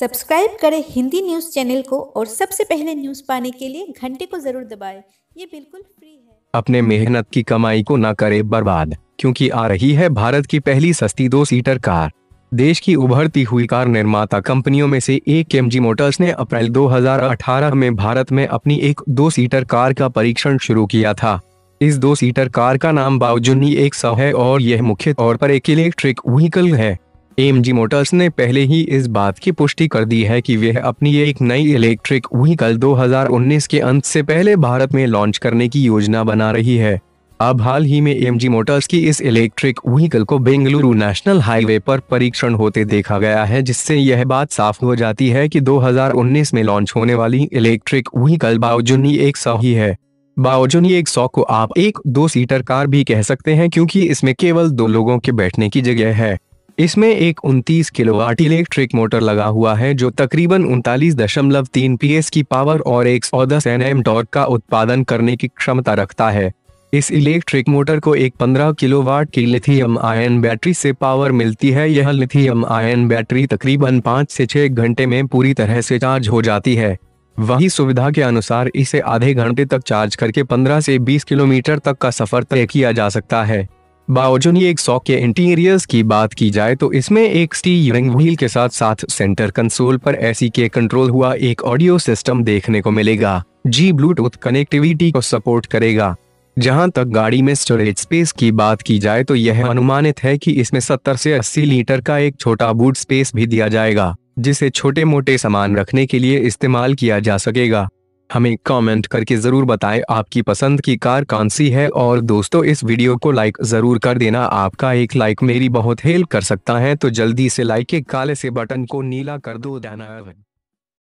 Subscribe करें Hindi news channel को और सबसे पहले न्यूज़ पाने के लिए घंटे को जरूर दबाएं। ये बिल्कुल फ्री है अपने मेहनत की कमाई को न करें बर्बाद क्योंकि आ रही है भारत की पहली सस्ती दो सीटर कार देश की उभरती हुई कार निर्माता कंपनियों में से एक एम मोटर्स ने अप्रैल 2018 में भारत में अपनी एक दो सीटर कार का परीक्षण शुरू किया था इस दो सीटर कार का नाम बाउजुनी एक सौ है और यह मुख्य तौर पर एक इलेक्ट्रिक व्हीकल है एमजी मोटर्स ने पहले ही इस बात की पुष्टि कर दी है कि वह अपनी एक नई इलेक्ट्रिक व्हीकल 2019 के अंत से पहले भारत में लॉन्च करने की योजना बना रही है अब हाल ही में जी मोटर्स की इस इलेक्ट्रिक व्हीकल को बेंगलुरु नेशनल हाईवे पर परीक्षण होते देखा गया है जिससे यह बात साफ हो जाती है कि 2019 में लॉन्च होने वाली इलेक्ट्रिक व्हीकल बाओजुनी एक सौ ही है बाओजुनी एक सौ को आप एक दो सीटर कार भी कह सकते हैं क्योंकि इसमें केवल दो लोगों के बैठने की जगह है इसमें एक 29 किलोवाट इलेक्ट्रिक मोटर लगा हुआ है जो तकरीबन उनतालीस दशमलव तीन एस की पावर और एक सौ दस एन एम टॉर्क का उत्पादन करने की क्षमता रखता है इस इलेक्ट्रिक मोटर को एक 15 किलोवाट की लिथियम आयन बैटरी से पावर मिलती है यह लिथियम आयन बैटरी तकरीबन 5 से 6 घंटे में पूरी तरह से चार्ज हो जाती है वही सुविधा के अनुसार इसे आधे घंटे तक चार्ज करके 15 से 20 किलोमीटर तक का सफर तय किया जा सकता है ये एक सौ के इंटीरियर्स की बात की जाए तो इसमें एक स्टीयरिंग व्हील के साथ साथ सेंटर कंसोल पर एसी के कंट्रोल हुआ एक ऑडियो सिस्टम देखने को मिलेगा जी ब्लूटूथ कनेक्टिविटी को सपोर्ट करेगा जहां तक गाड़ी में स्टोरेज स्पेस की बात की जाए तो यह अनुमानित है कि इसमें 70 से 80 लीटर का एक छोटा बूट स्पेस भी दिया जाएगा जिसे छोटे मोटे सामान रखने के लिए इस्तेमाल किया जा सकेगा हमें कमेंट करके ज़रूर बताएं आपकी पसंद की कार कौन सी है और दोस्तों इस वीडियो को लाइक ज़रूर कर देना आपका एक लाइक मेरी बहुत हेल्प कर सकता है तो जल्दी से लाइक के काले से बटन को नीला कर दो देना